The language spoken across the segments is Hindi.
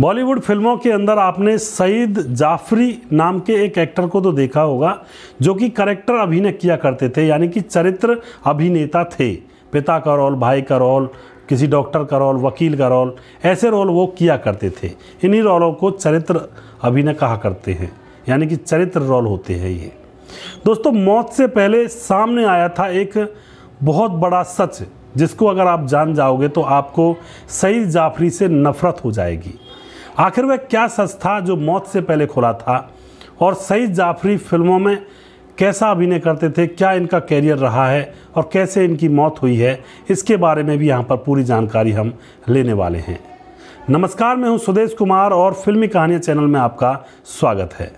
बॉलीवुड फिल्मों के अंदर आपने सईद जाफरी नाम के एक एक्टर को तो देखा होगा जो कि करेक्टर अभिनय किया करते थे यानी कि चरित्र अभिनेता थे पिता का रोल भाई का रोल किसी डॉक्टर का रोल वकील का रोल ऐसे रोल वो किया करते थे इन्हीं रोलों को चरित्र अभिनय कहा करते हैं यानी कि चरित्र रोल होते हैं ये दोस्तों मौत से पहले सामने आया था एक बहुत बड़ा सच जिसको अगर आप जान जाओगे तो आपको सईद जाफरी से नफ़रत हो जाएगी आखिर वह क्या सच था जो मौत से पहले खुला था और सईद जाफरी फिल्मों में कैसा अभिनय करते थे क्या इनका कैरियर रहा है और कैसे इनकी मौत हुई है इसके बारे में भी यहाँ पर पूरी जानकारी हम लेने वाले हैं नमस्कार मैं हूँ सुदेश कुमार और फिल्मी कहानियाँ चैनल में आपका स्वागत है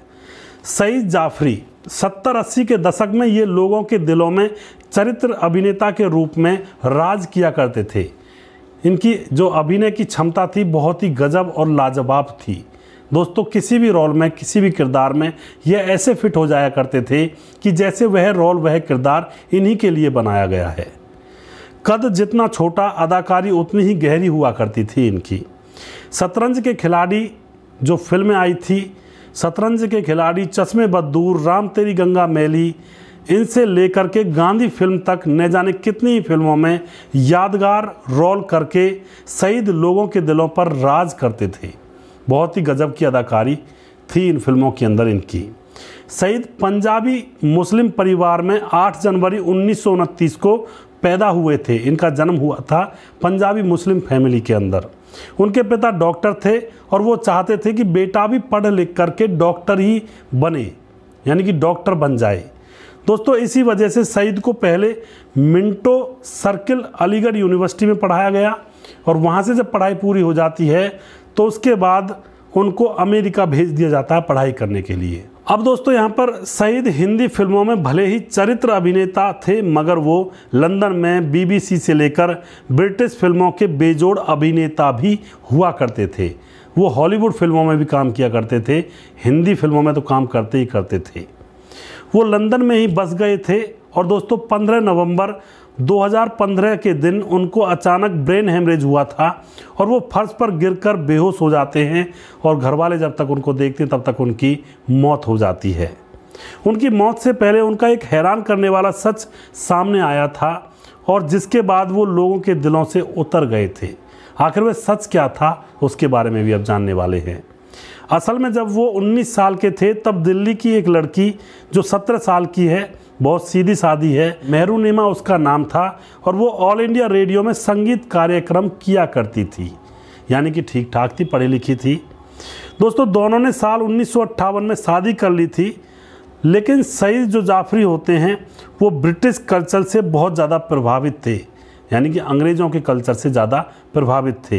सईद जाफरी सत्तर अस्सी के दशक में ये लोगों के दिलों में चरित्र अभिनेता के रूप में राज किया करते थे इनकी जो अभिनय की क्षमता थी बहुत ही गजब और लाजवाब थी दोस्तों किसी भी रोल में किसी भी किरदार में यह ऐसे फिट हो जाया करते थे कि जैसे वह रोल वह किरदार इन्हीं के लिए बनाया गया है कद जितना छोटा अदाकारी उतनी ही गहरी हुआ करती थी इनकी शतरंज के खिलाड़ी जो फिल्में आई थी शतरंज के खिलाड़ी चश्मे बदूर राम तेरी गंगा मैली इनसे लेकर के गांधी फिल्म तक न जाने कितनी ही फिल्मों में यादगार रोल करके शहीद लोगों के दिलों पर राज करते थे बहुत ही गजब की अदाकारी थी इन फिल्मों के अंदर इनकी शहीद पंजाबी मुस्लिम परिवार में 8 जनवरी उन्नीस को पैदा हुए थे इनका जन्म हुआ था पंजाबी मुस्लिम फैमिली के अंदर उनके पिता डॉक्टर थे और वो चाहते थे कि बेटा भी पढ़ लिख करके डॉक्टर ही बने यानी कि डॉक्टर बन जाए दोस्तों इसी वजह से सईद को पहले मिंटो सर्किल अलीगढ़ यूनिवर्सिटी में पढ़ाया गया और वहाँ से जब पढ़ाई पूरी हो जाती है तो उसके बाद उनको अमेरिका भेज दिया जाता है पढ़ाई करने के लिए अब दोस्तों यहाँ पर सईद हिंदी फिल्मों में भले ही चरित्र अभिनेता थे मगर वो लंदन में बीबीसी से लेकर ब्रिटिश फिल्मों के बेजोड़ अभिनेता भी हुआ करते थे वो हॉलीवुड फिल्मों में भी काम किया करते थे हिंदी फिल्मों में तो काम करते ही करते थे वो लंदन में ही बस गए थे और दोस्तों 15 नवंबर 2015 के दिन उनको अचानक ब्रेन हेमरेज हुआ था और वो फर्श पर गिरकर बेहोश हो जाते हैं और घर वाले जब तक उनको देखते हैं तब तक उनकी मौत हो जाती है उनकी मौत से पहले उनका एक हैरान करने वाला सच सामने आया था और जिसके बाद वो लोगों के दिलों से उतर गए थे आखिर वह सच क्या था उसके बारे में भी अब जानने वाले हैं असल में जब वो 19 साल के थे तब दिल्ली की एक लड़की जो 17 साल की है बहुत सीधी सादी है मेहरूनिमा उसका नाम था और वो ऑल इंडिया रेडियो में संगीत कार्यक्रम किया करती थी यानी कि ठीक ठाक थी पढ़ी लिखी थी दोस्तों दोनों ने साल उन्नीस में शादी कर ली थी लेकिन सईद जो जाफरी होते हैं वो ब्रिटिश कल्चर से बहुत ज़्यादा प्रभावित थे यानी कि अंग्रेज़ों के कल्चर से ज़्यादा प्रभावित थे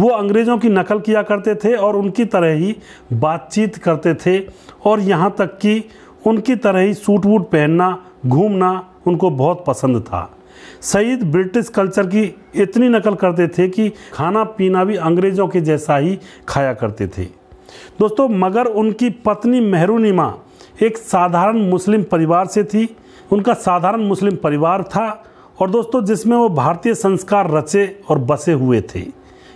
वो अंग्रेज़ों की नकल किया करते थे और उनकी तरह ही बातचीत करते थे और यहाँ तक कि उनकी तरह ही सूट वूट पहनना घूमना उनको बहुत पसंद था सईद ब्रिटिश कल्चर की इतनी नकल करते थे कि खाना पीना भी अंग्रेज़ों के जैसा ही खाया करते थे दोस्तों मगर उनकी पत्नी मेहरूनिमा एक साधारण मुस्लिम परिवार से थी उनका साधारण मुस्लिम परिवार था और दोस्तों जिसमें वो भारतीय संस्कार रचे और बसे हुए थे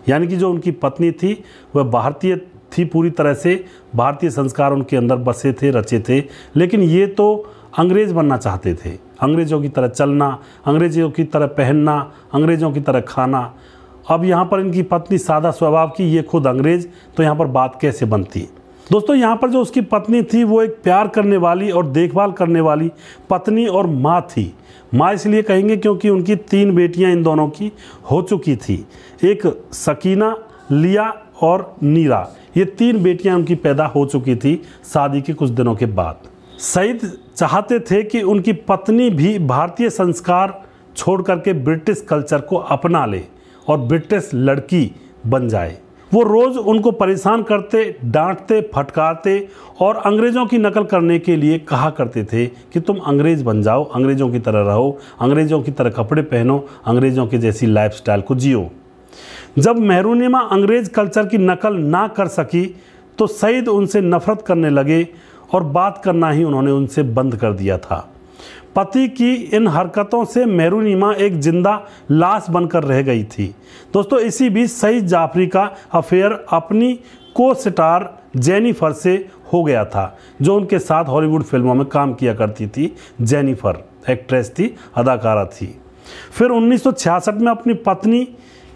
यानी कि जो उनकी पत्नी थी वह भारतीय थी पूरी तरह से भारतीय संस्कार उनके अंदर बसे थे रचे थे लेकिन ये तो अंग्रेज़ बनना चाहते थे अंग्रेज़ों की तरह चलना अंग्रेज़ों की तरह पहनना अंग्रेज़ों की तरह खाना अब यहाँ पर इनकी पत्नी सादा स्वभाव की ये खुद अंग्रेज़ तो यहाँ पर बात कैसे बनती है दोस्तों यहाँ पर जो उसकी पत्नी थी वो एक प्यार करने वाली और देखभाल करने वाली पत्नी और माँ थी माँ इसलिए कहेंगे क्योंकि उनकी तीन बेटियाँ इन दोनों की हो चुकी थी एक सकीना लिया और नीरा ये तीन बेटियाँ उनकी पैदा हो चुकी थी शादी के कुछ दिनों के बाद सईद चाहते थे कि उनकी पत्नी भी भारतीय संस्कार छोड़ करके ब्रिटिश कल्चर को अपना ले और ब्रिटिश लड़की बन जाए वो रोज़ उनको परेशान करते डांटते फटकारते और अंग्रेज़ों की नकल करने के लिए कहा करते थे कि तुम अंग्रेज़ बन जाओ अंग्रेज़ों की तरह रहो अंग्रेज़ों की तरह कपड़े पहनो अंग्रेज़ों की जैसी स्टाइल को जियो जब महरूनिमा अंग्रेज़ कल्चर की नकल ना कर सकी तो सईद उनसे नफ़रत करने लगे और बात करना ही उन्होंने उनसे बंद कर दिया था पति की इन हरकतों से मेहरूनिमा एक जिंदा लाश बनकर रह गई थी दोस्तों इसी बीच सईद जाफरी का अफेयर अपनी को स्टार जेनिफर से हो गया था जो उनके साथ हॉलीवुड फिल्मों में काम किया करती थी जेनिफर एक्ट्रेस थी अदाकारा थी फिर 1966 में अपनी पत्नी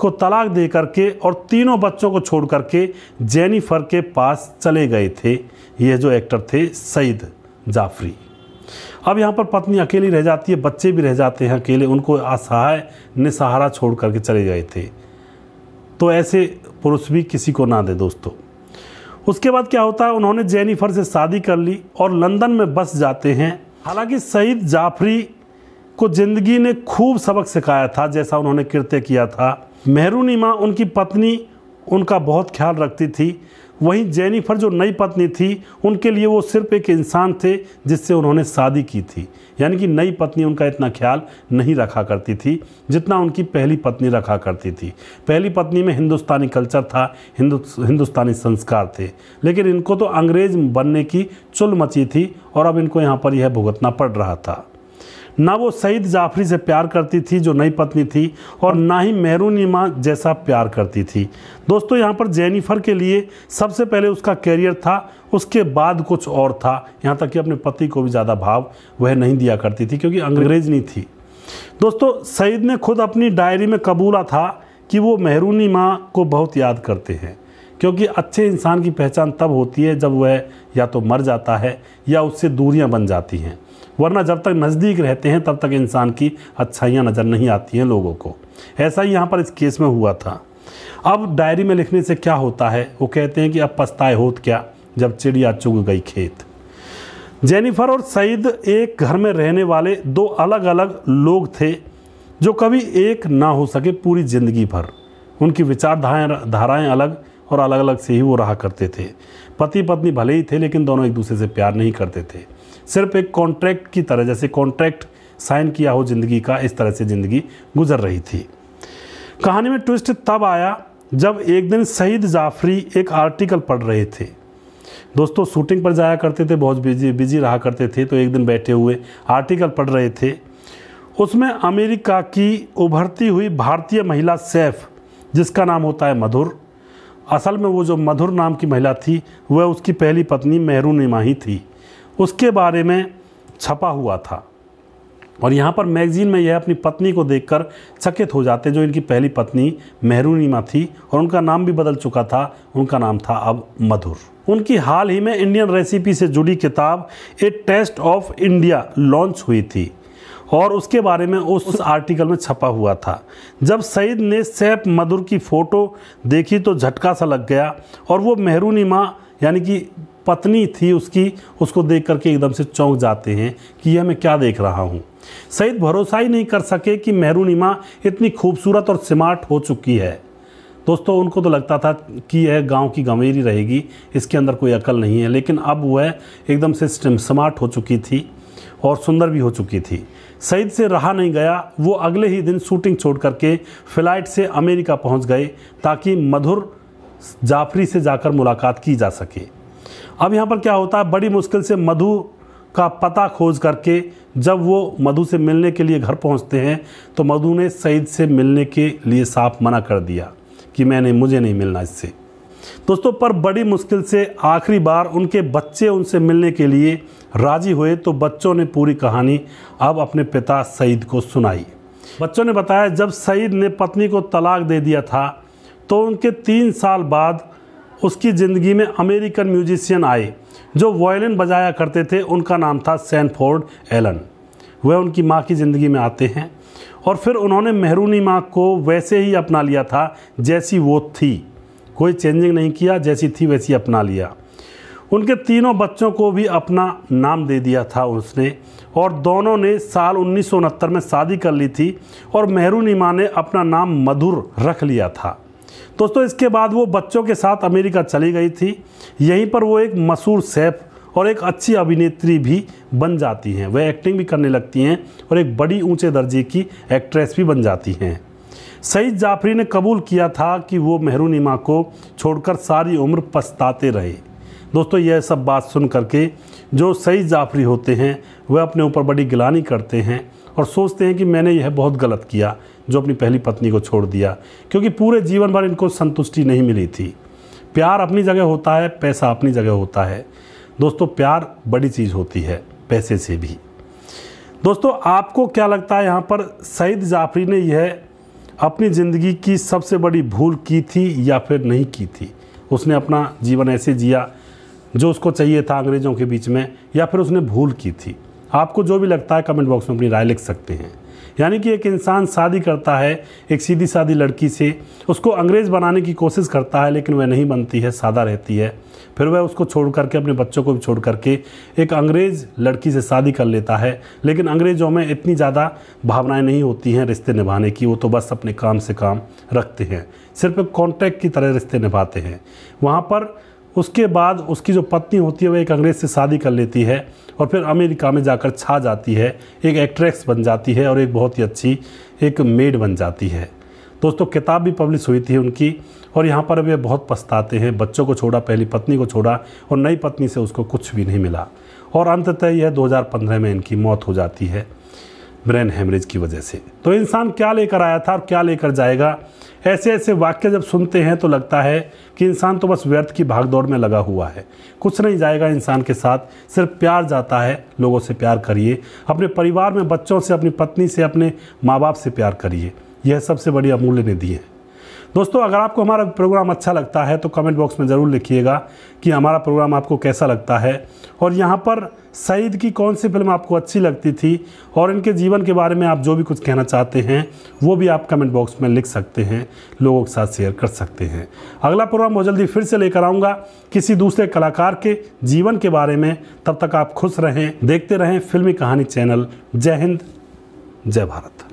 को तलाक दे करके और तीनों बच्चों को छोड़ करके जेनिफर के पास चले गए थे ये जो एक्टर थे सईद जाफरी अब यहाँ पर पत्नी अकेली रह जाती है बच्चे भी रह जाते हैं अकेले उनको असहाय निसहारा छोड़ करके चले गए थे तो ऐसे पुरुष भी किसी को ना दे दोस्तों उसके बाद क्या होता है उन्होंने जेनिफर से शादी कर ली और लंदन में बस जाते हैं हालांकि सईद जाफरी को ज़िंदगी ने खूब सबक सिखाया था जैसा उन्होंने कृत्य किया था मेहरूनिमा उनकी पत्नी उनका बहुत ख्याल रखती थी वहीं जेनिफर जो नई पत्नी थी उनके लिए वो सिर्फ एक इंसान थे जिससे उन्होंने शादी की थी यानी कि नई पत्नी उनका इतना ख्याल नहीं रखा करती थी जितना उनकी पहली पत्नी रखा करती थी पहली पत्नी में हिंदुस्तानी कल्चर था हिंदु हिंदुस्तानी संस्कार थे लेकिन इनको तो अंग्रेज बनने की चुल मची थी और अब इनको यहाँ पर यह भुगतना पड़ रहा था ना वो सईद जाफरी से प्यार करती थी जो नई पत्नी थी और ना ही माँ जैसा प्यार करती थी दोस्तों यहाँ पर जेनिफर के लिए सबसे पहले उसका कैरियर था उसके बाद कुछ और था यहाँ तक कि अपने पति को भी ज़्यादा भाव वह नहीं दिया करती थी क्योंकि अंग्रेज नहीं थी दोस्तों सईद ने खुद अपनी डायरी में कबूला था कि वो महरूनी माँ को बहुत याद करते हैं क्योंकि अच्छे इंसान की पहचान तब होती है जब वह या तो मर जाता है या उससे दूरियां बन जाती हैं वरना जब तक नज़दीक रहते हैं तब तक इंसान की अच्छाइयाँ नज़र नहीं आती हैं लोगों को ऐसा ही यहाँ पर इस केस में हुआ था अब डायरी में लिखने से क्या होता है वो कहते हैं कि अब पछताए होत क्या जब चिड़िया चुग गई खेत जेनिफर और सईद एक घर में रहने वाले दो अलग अलग लोग थे जो कभी एक ना हो सके पूरी ज़िंदगी भर उनकी विचारधाराएं धाराएं अलग और अलग अलग से ही वो रहा करते थे पति पत्नी भले ही थे लेकिन दोनों एक दूसरे से प्यार नहीं करते थे सिर्फ एक कॉन्ट्रैक्ट की तरह जैसे कॉन्ट्रैक्ट साइन किया हो ज़िंदगी का इस तरह से ज़िंदगी गुजर रही थी कहानी में ट्विस्ट तब आया जब एक दिन सईद जाफरी एक आर्टिकल पढ़ रहे थे दोस्तों शूटिंग पर जाया करते थे बहुत बिजी बिजी रहा करते थे तो एक दिन बैठे हुए आर्टिकल पढ़ रहे थे उसमें अमेरिका की उभरती हुई भारतीय महिला सैफ जिसका नाम होता है मधुर असल में वो जो मधुर नाम की महिला थी वह उसकी पहली पत्नी मेहरू इमाही थी उसके बारे में छपा हुआ था और यहाँ पर मैगजीन में यह अपनी पत्नी को देखकर चकित हो जाते जो इनकी पहली पत्नी मेहरूनीमा थी और उनका नाम भी बदल चुका था उनका नाम था अब मधुर उनकी हाल ही में इंडियन रेसिपी से जुड़ी किताब A taste of India launch हुई थी और उसके बारे में उस, उस आर्टिकल में छपा हुआ था जब सईद ने सैफ मधुर की फ़ोटो देखी तो झटका सा लग गया और वो मेहरूनी माँ यानी कि पत्नी थी उसकी उसको देख करके एकदम से चौंक जाते हैं कि यह मैं क्या देख रहा हूँ सईद भरोसा ही नहीं कर सके कि माँ इतनी खूबसूरत और स्मार्ट हो चुकी है दोस्तों उनको तो लगता था कि यह गांव की गंवेरी रहेगी इसके अंदर कोई अकल नहीं है लेकिन अब वह एकदम से स्मार्ट हो चुकी थी और सुंदर भी हो चुकी थी सईद से रहा नहीं गया वो अगले ही दिन शूटिंग छोड़ करके फ्लाइट से अमेरिका पहुंच गए ताकि मधुर जाफरी से जाकर मुलाकात की जा सके अब यहाँ पर क्या होता है बड़ी मुश्किल से मधु का पता खोज करके जब वो मधु से मिलने के लिए घर पहुँचते हैं तो मधु ने सईद से मिलने के लिए साफ मना कर दिया कि मैंने मुझे नहीं मिलना इससे दोस्तों पर बड़ी मुश्किल से आखिरी बार उनके बच्चे उनसे मिलने के लिए राजी हुए तो बच्चों ने पूरी कहानी अब अपने पिता सईद को सुनाई बच्चों ने बताया जब सईद ने पत्नी को तलाक दे दिया था तो उनके तीन साल बाद उसकी ज़िंदगी में अमेरिकन म्यूजिशियन आए जो वायलिन बजाया करते थे उनका नाम था सैनफोर्ड एलन वह उनकी माँ की ज़िंदगी में आते हैं और फिर उन्होंने मेहरूनी माँ को वैसे ही अपना लिया था जैसी वो थी कोई चेंजिंग नहीं किया जैसी थी वैसी अपना लिया उनके तीनों बच्चों को भी अपना नाम दे दिया था उसने और दोनों ने साल उन्नीस में शादी कर ली थी और मेहरू नीमा ने अपना नाम मधुर रख लिया था दोस्तों इसके बाद वो बच्चों के साथ अमेरिका चली गई थी यहीं पर वो एक मशहूर सेफ और एक अच्छी अभिनेत्री भी बन जाती हैं वह एक्टिंग भी करने लगती हैं और एक बड़ी ऊंचे दर्जे की एक्ट्रेस भी बन जाती हैं सईद जाफरी ने कबूल किया था कि वो महरूनिमा को छोड़कर सारी उम्र पछताते रहे दोस्तों यह सब बात सुन करके जो सईद जाफरी होते हैं वह अपने ऊपर बड़ी गिलानी करते हैं और सोचते हैं कि मैंने यह बहुत गलत किया जो अपनी पहली पत्नी को छोड़ दिया क्योंकि पूरे जीवन भर इनको संतुष्टि नहीं मिली थी प्यार अपनी जगह होता है पैसा अपनी जगह होता है दोस्तों प्यार बड़ी चीज़ होती है पैसे से भी दोस्तों आपको क्या लगता है यहाँ पर सईद जाफरी ने यह अपनी ज़िंदगी की सबसे बड़ी भूल की थी या फिर नहीं की थी उसने अपना जीवन ऐसे जिया जो उसको चाहिए था अंग्रेज़ों के बीच में या फिर उसने भूल की थी आपको जो भी लगता है कमेंट बॉक्स में अपनी राय लिख सकते हैं यानी कि एक इंसान शादी करता है एक सीधी सादी लड़की से उसको अंग्रेज़ बनाने की कोशिश करता है लेकिन वह नहीं बनती है सादा रहती है फिर वह उसको छोड़ करके अपने बच्चों को भी छोड़ करके एक अंग्रेज़ लड़की से शादी कर लेता है लेकिन अंग्रेज़ों में इतनी ज़्यादा भावनाएं नहीं होती हैं रिश्ते निभाने की वो तो बस अपने काम से काम रखते हैं सिर्फ एक कॉन्टैक्ट की तरह रिश्ते निभाते हैं वहाँ पर उसके बाद उसकी जो पत्नी होती है वह एक अंग्रेज़ से शादी कर लेती है और फिर अमेरिका में जाकर छा जाती है एक एक्ट्रेस बन जाती है और एक बहुत ही अच्छी एक मेड बन जाती है दोस्तों किताब भी पब्लिश हुई थी उनकी और यहाँ पर वे बहुत पछताते हैं बच्चों को छोड़ा पहली पत्नी को छोड़ा और नई पत्नी से उसको कुछ भी नहीं मिला और अंततः यह 2015 में इनकी मौत हो जाती है ब्रेन हेमरेज की वजह से तो इंसान क्या लेकर आया था और क्या लेकर जाएगा ऐसे ऐसे वाक्य जब सुनते हैं तो लगता है कि इंसान तो बस व्यर्थ की भागदौड़ में लगा हुआ है कुछ नहीं जाएगा इंसान के साथ सिर्फ प्यार जाता है लोगों से प्यार करिए अपने परिवार में बच्चों से अपनी पत्नी से अपने माँ बाप से प्यार करिए यह सबसे बड़ी अमूल्य निधि है दोस्तों अगर आपको हमारा प्रोग्राम अच्छा लगता है तो कमेंट बॉक्स में ज़रूर लिखिएगा कि हमारा प्रोग्राम आपको कैसा लगता है और यहाँ पर सईद की कौन सी फिल्म आपको अच्छी लगती थी और इनके जीवन के बारे में आप जो भी कुछ कहना चाहते हैं वो भी आप कमेंट बॉक्स में लिख सकते हैं लोगों के साथ शेयर कर सकते हैं अगला प्रोग्राम बहुत जल्दी फिर से लेकर आऊँगा किसी दूसरे कलाकार के जीवन के बारे में तब तक आप खुश रहें देखते रहें फिल्मी कहानी चैनल जय हिंद जय भारत